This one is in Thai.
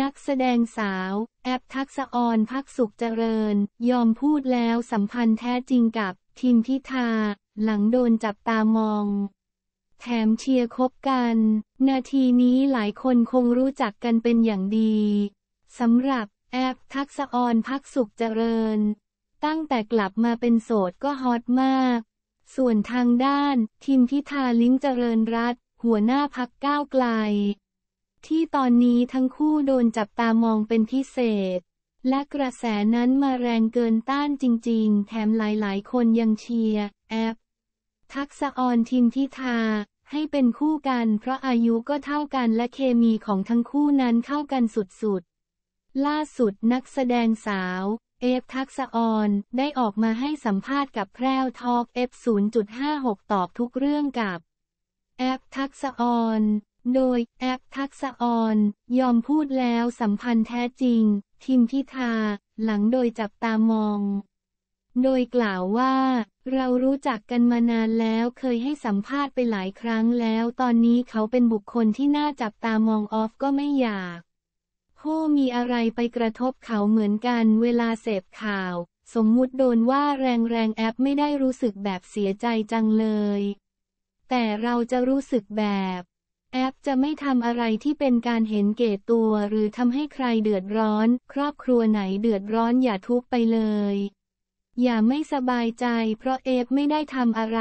นักแสดงสาว แอปทักษออนพักสุขเจริญ ยอมพูดแล้วสัมพันธ์แท้จริงกับทิมพิธาหลังโดนจับตามองแถมเชียร์คบกัน นาทีนี้หลายคนคงรู้จักกันเป็นอย่างดีสำหรับแอปทักษออนพักสุขเจริญ ตั้งแต่กลับมาเป็นโสดก็ฮอตมาก ส่วนทางด้านทิมพิธาลิ้งเจริญรัตหัวหน้าพักก้าวไกลที่ตอนนี้ทั้งคู่โดนจับตามองเป็นพิเศษ และกระแสนั้นมาแรงเกินต้านจริงๆ แถมหลายๆคนยังเชียร์แอปทักษออนทิมีิทา ให้เป็นคู่กันเพราะอายุก็เท่ากันและเคมีของทั้งคู่นั้นเข้ากันสุดๆ ล่าสุดนักแสดงสาว เอฟทักษออนได้ออกมาให้สัมภาษณ์กับแพรวทอก F0.56 ตอบทุกเรื่องกับแอปทักษออนโดยแอปทักษออน ยอมพูดแล้วสัมพันธ์แท้จริง ทิมพิธาหลังโดยจับตามอง โดยกล่าวว่า เรารู้จักกันมานานแล้วเคยให้สัมภาษณ์ไปหลายครั้งแล้ว ตอนนี้เขาเป็นบุคคลที่น่าจับตามองออฟก็ไม่อยากโ้มีอะไรไปกระทบเขาเหมือนกันเวลาเสพข่าว สมมุติโดนว่าแรงแรงแอปไม่ได้รู้สึกแบบเสียใจจังเลย แต่เราจะรู้สึกแบบแอปจะไม่ทำอะไรที่เป็นการเห็นเกตตัว หรือทำให้ใครเดือดร้อน ครอบครัวไหนเดือดร้อนอย่าทุกไปเลย อย่าไม่สบายใจเพราะเอฟไม่ได้ทำอะไร